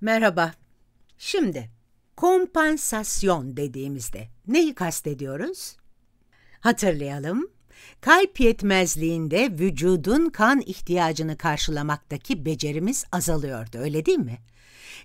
Merhaba. Şimdi kompansasyon dediğimizde neyi kastediyoruz? Hatırlayalım. Kalp yetmezliğinde vücudun kan ihtiyacını karşılamaktaki becerimiz azalıyordu, öyle değil mi?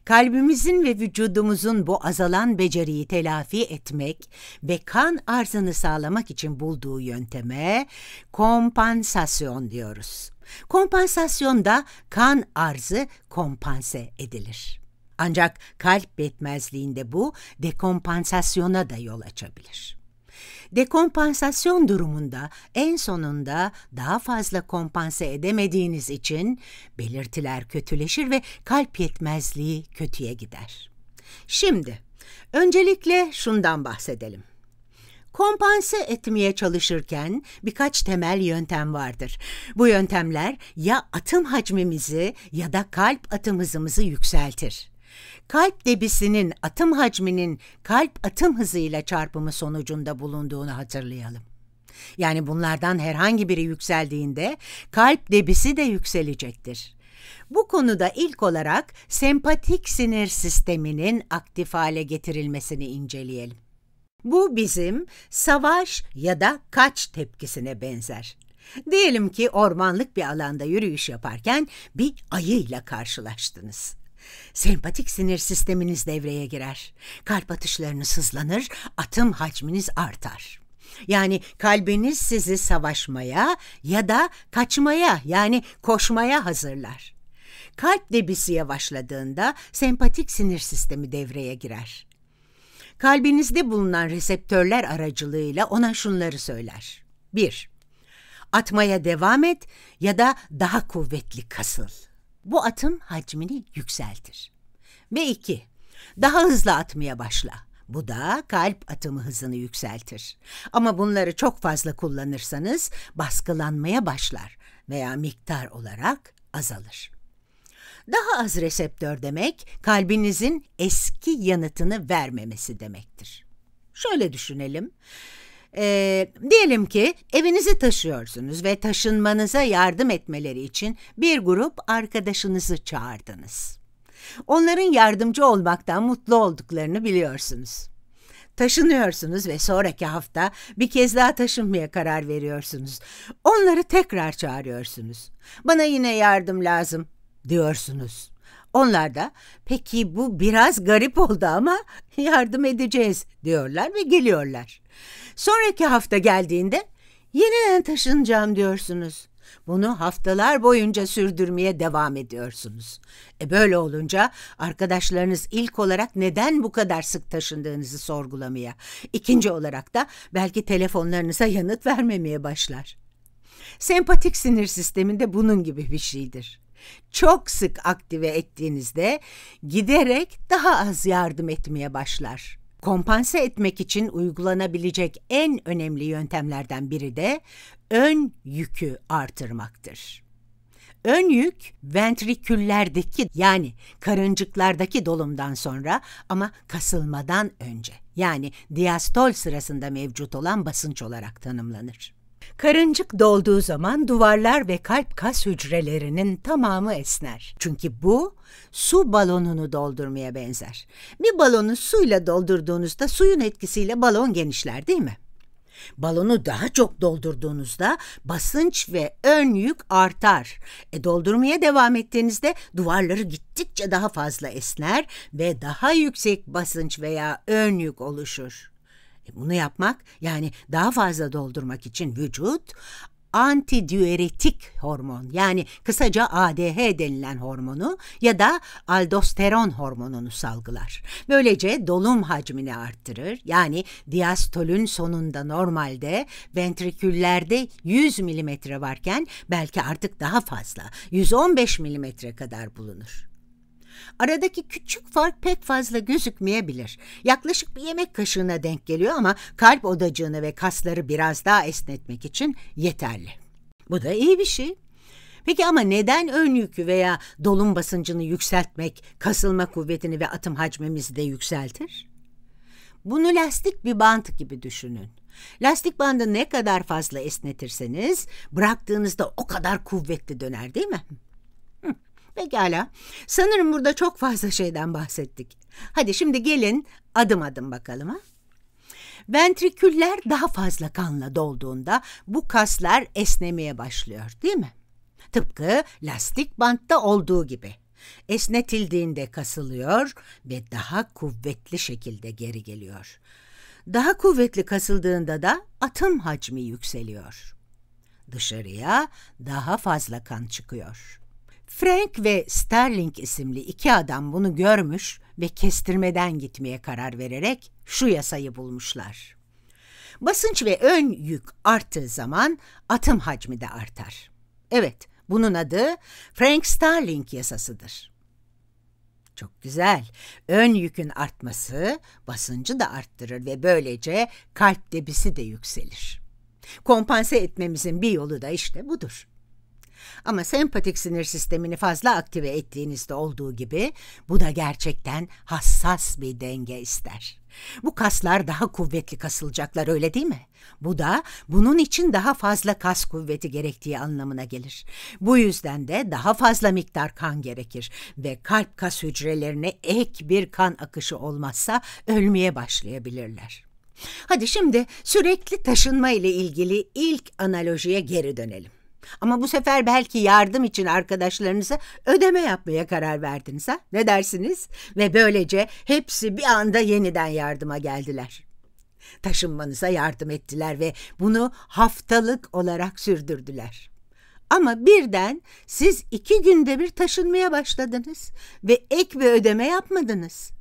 kalbimizin ve vücudumuzun bu azalan beceriyi telafi etmek ve kan arzını sağlamak için bulduğu yönteme kompansasyon diyoruz. Kompansasyonda kan arzı kompanse edilir. Ancak kalp yetmezliğinde bu dekompansasyona da yol açabilir. Dekompansasyon durumunda en sonunda daha fazla kompanse edemediğiniz için belirtiler kötüleşir ve kalp yetmezliği kötüye gider. Şimdi öncelikle şundan bahsedelim. Kompanse etmeye çalışırken birkaç temel yöntem vardır. Bu yöntemler ya atım hacmimizi ya da kalp atım hızımızı yükseltir kalp debisinin atım hacminin kalp atım hızıyla çarpımı sonucunda bulunduğunu hatırlayalım. Yani bunlardan herhangi biri yükseldiğinde kalp debisi de yükselecektir. Bu konuda ilk olarak sempatik sinir sisteminin aktif hale getirilmesini inceleyelim. Bu bizim savaş ya da kaç tepkisine benzer. Diyelim ki ormanlık bir alanda yürüyüş yaparken bir ayıyla karşılaştınız. Sempatik sinir sisteminiz devreye girer. Kalp atışlarınız hızlanır, atım hacminiz artar. Yani kalbiniz sizi savaşmaya ya da kaçmaya yani koşmaya hazırlar. Kalp debisi yavaşladığında sempatik sinir sistemi devreye girer. Kalbinizde bulunan reseptörler aracılığıyla ona şunları söyler. 1. Atmaya devam et ya da daha kuvvetli kasıl. Bu atım hacmini yükseltir. Ve 2. Daha hızlı atmaya başla. Bu da kalp atımı hızını yükseltir. Ama bunları çok fazla kullanırsanız baskılanmaya başlar veya miktar olarak azalır. Daha az reseptör demek kalbinizin eski yanıtını vermemesi demektir. Şöyle düşünelim. E, diyelim ki evinizi taşıyorsunuz ve taşınmanıza yardım etmeleri için bir grup arkadaşınızı çağırdınız. Onların yardımcı olmaktan mutlu olduklarını biliyorsunuz. Taşınıyorsunuz ve sonraki hafta bir kez daha taşınmaya karar veriyorsunuz. Onları tekrar çağırıyorsunuz. Bana yine yardım lazım diyorsunuz. Onlar da peki bu biraz garip oldu ama yardım edeceğiz diyorlar ve geliyorlar. Sonraki hafta geldiğinde yeniden taşınacağım diyorsunuz. Bunu haftalar boyunca sürdürmeye devam ediyorsunuz. E böyle olunca arkadaşlarınız ilk olarak neden bu kadar sık taşındığınızı sorgulamaya, ikinci olarak da belki telefonlarınıza yanıt vermemeye başlar. Sempatik sinir sisteminde bunun gibi bir şeydir çok sık aktive ettiğinizde giderek daha az yardım etmeye başlar. Kompanse etmek için uygulanabilecek en önemli yöntemlerden biri de ön yükü artırmaktır. Ön yük ventriküllerdeki yani karıncıklardaki dolumdan sonra ama kasılmadan önce yani diastol sırasında mevcut olan basınç olarak tanımlanır. Karıncık dolduğu zaman duvarlar ve kalp kas hücrelerinin tamamı esner. Çünkü bu su balonunu doldurmaya benzer. Bir balonu suyla doldurduğunuzda suyun etkisiyle balon genişler değil mi? Balonu daha çok doldurduğunuzda basınç ve ön yük artar. E doldurmaya devam ettiğinizde duvarları gittikçe daha fazla esner ve daha yüksek basınç veya ön yük oluşur. E, bunu yapmak yani daha fazla doldurmak için vücut antidiüretik hormon yani kısaca ADH denilen hormonu ya da aldosteron hormonunu salgılar. Böylece dolum hacmini arttırır yani diastolün sonunda normalde ventriküllerde 100 mm varken belki artık daha fazla 115 mm kadar bulunur. Aradaki küçük fark pek fazla gözükmeyebilir. Yaklaşık bir yemek kaşığına denk geliyor ama kalp odacığını ve kasları biraz daha esnetmek için yeterli. Bu da iyi bir şey. Peki ama neden ön yükü veya dolun basıncını yükseltmek kasılma kuvvetini ve atım hacmimizi de yükseltir? Bunu lastik bir bant gibi düşünün. Lastik bandı ne kadar fazla esnetirseniz bıraktığınızda o kadar kuvvetli döner değil mi? Pekala. Sanırım burada çok fazla şeyden bahsettik. Hadi şimdi gelin adım adım bakalım ha. Ventriküller daha fazla kanla dolduğunda bu kaslar esnemeye başlıyor değil mi? Tıpkı lastik bantta olduğu gibi. Esnetildiğinde kasılıyor ve daha kuvvetli şekilde geri geliyor. Daha kuvvetli kasıldığında da atım hacmi yükseliyor. Dışarıya daha fazla kan çıkıyor. Frank ve Sterling isimli iki adam bunu görmüş ve kestirmeden gitmeye karar vererek şu yasayı bulmuşlar. Basınç ve ön yük arttığı zaman atım hacmi de artar. Evet, bunun adı Frank Starling yasasıdır. Çok güzel. Ön yükün artması basıncı da arttırır ve böylece kalp debisi de yükselir. Kompanse etmemizin bir yolu da işte budur. Ama sempatik sinir sistemini fazla aktive ettiğinizde olduğu gibi bu da gerçekten hassas bir denge ister. Bu kaslar daha kuvvetli kasılacaklar öyle değil mi? Bu da bunun için daha fazla kas kuvveti gerektiği anlamına gelir. Bu yüzden de daha fazla miktar kan gerekir ve kalp kas hücrelerine ek bir kan akışı olmazsa ölmeye başlayabilirler. Hadi şimdi sürekli taşınma ile ilgili ilk analojiye geri dönelim. Ama bu sefer belki yardım için arkadaşlarınıza ödeme yapmaya karar verdiniz ha? Ne dersiniz? Ve böylece hepsi bir anda yeniden yardıma geldiler. Taşınmanıza yardım ettiler ve bunu haftalık olarak sürdürdüler. Ama birden siz iki günde bir taşınmaya başladınız ve ek bir ödeme yapmadınız.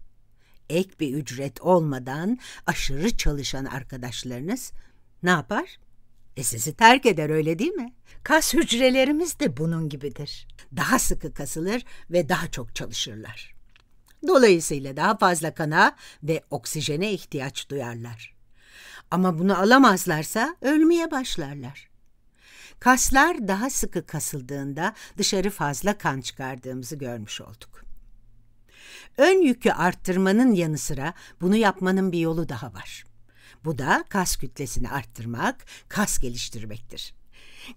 Ek bir ücret olmadan aşırı çalışan arkadaşlarınız ne yapar? E sizi terk eder öyle değil mi? Kas hücrelerimiz de bunun gibidir. Daha sıkı kasılır ve daha çok çalışırlar. Dolayısıyla daha fazla kana ve oksijene ihtiyaç duyarlar. Ama bunu alamazlarsa ölmeye başlarlar. Kaslar daha sıkı kasıldığında dışarı fazla kan çıkardığımızı görmüş olduk. Ön yükü arttırmanın yanı sıra bunu yapmanın bir yolu daha var.'' Bu da kas kütlesini arttırmak, kas geliştirmektir.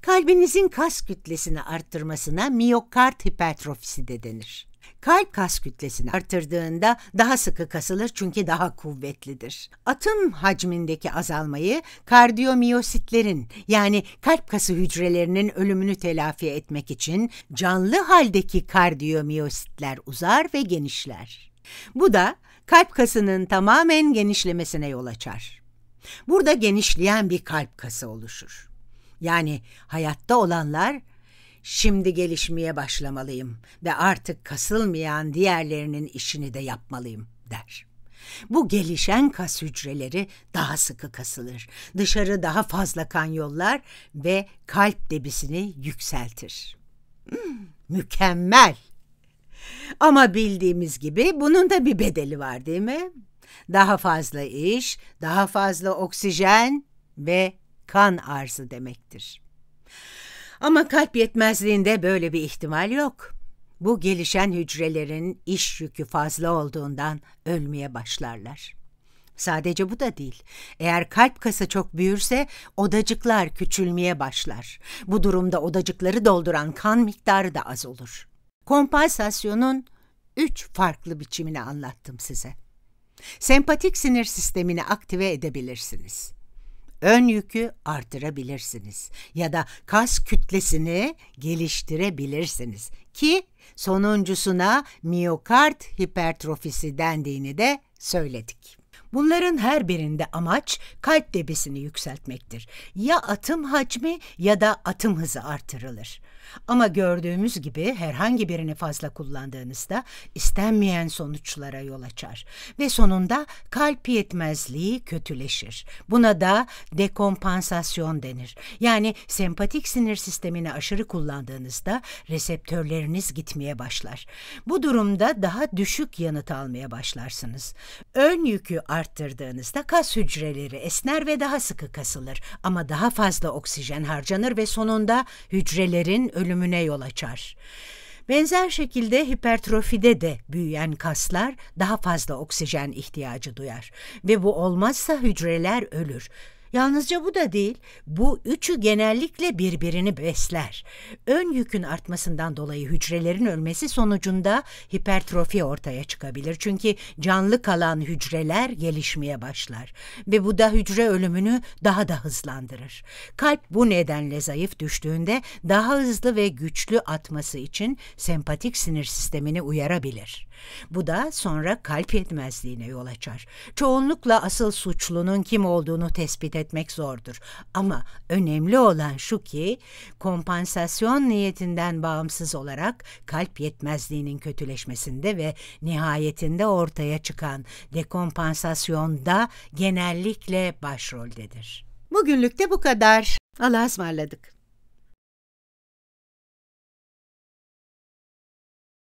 Kalbinizin kas kütlesini arttırmasına miyokard hipertrofisi de denir. Kalp kas kütlesini artırdığında daha sıkı kasılır çünkü daha kuvvetlidir. Atım hacmindeki azalmayı kardiyomiyositlerin yani kalp kası hücrelerinin ölümünü telafi etmek için canlı haldeki kardiyomiyositler uzar ve genişler. Bu da kalp kasının tamamen genişlemesine yol açar. Burada genişleyen bir kalp kası oluşur. Yani hayatta olanlar şimdi gelişmeye başlamalıyım ve artık kasılmayan diğerlerinin işini de yapmalıyım der. Bu gelişen kas hücreleri daha sıkı kasılır, dışarı daha fazla kan yollar ve kalp debisini yükseltir. Hmm, mükemmel! Ama bildiğimiz gibi bunun da bir bedeli var değil mi? Daha fazla iş, daha fazla oksijen ve kan arzı demektir. Ama kalp yetmezliğinde böyle bir ihtimal yok. Bu gelişen hücrelerin iş yükü fazla olduğundan ölmeye başlarlar. Sadece bu da değil. Eğer kalp kası çok büyürse odacıklar küçülmeye başlar. Bu durumda odacıkları dolduran kan miktarı da az olur. Kompansasyonun üç farklı biçimini anlattım size. Sempatik sinir sistemini aktive edebilirsiniz. Ön yükü artırabilirsiniz ya da kas kütlesini geliştirebilirsiniz ki sonuncusuna miyokard hipertrofisi dendiğini de söyledik. Bunların her birinde amaç kalp debisini yükseltmektir. Ya atım hacmi ya da atım hızı artırılır. Ama gördüğümüz gibi herhangi birini fazla kullandığınızda istenmeyen sonuçlara yol açar ve sonunda kalp yetmezliği kötüleşir. Buna da dekompansasyon denir. Yani sempatik sinir sistemini aşırı kullandığınızda reseptörleriniz gitmeye başlar. Bu durumda daha düşük yanıt almaya başlarsınız. Ön yükü arttırdığınızda kas hücreleri esner ve daha sıkı kasılır ama daha fazla oksijen harcanır ve sonunda hücrelerin ölümüne yol açar. Benzer şekilde hipertrofide de büyüyen kaslar daha fazla oksijen ihtiyacı duyar ve bu olmazsa hücreler ölür. Yalnızca bu da değil, bu üçü genellikle birbirini besler. Ön yükün artmasından dolayı hücrelerin ölmesi sonucunda hipertrofi ortaya çıkabilir. Çünkü canlı kalan hücreler gelişmeye başlar ve bu da hücre ölümünü daha da hızlandırır. Kalp bu nedenle zayıf düştüğünde daha hızlı ve güçlü atması için sempatik sinir sistemini uyarabilir. Bu da sonra kalp yetmezliğine yol açar. Çoğunlukla asıl suçlunun kim olduğunu tespit etmek zordur. Ama önemli olan şu ki kompansasyon niyetinden bağımsız olarak kalp yetmezliğinin kötüleşmesinde ve nihayetinde ortaya çıkan dekompansasyonda genellikle başroldedir. Bugünlük de bu kadar. Allah'a ısmarladık.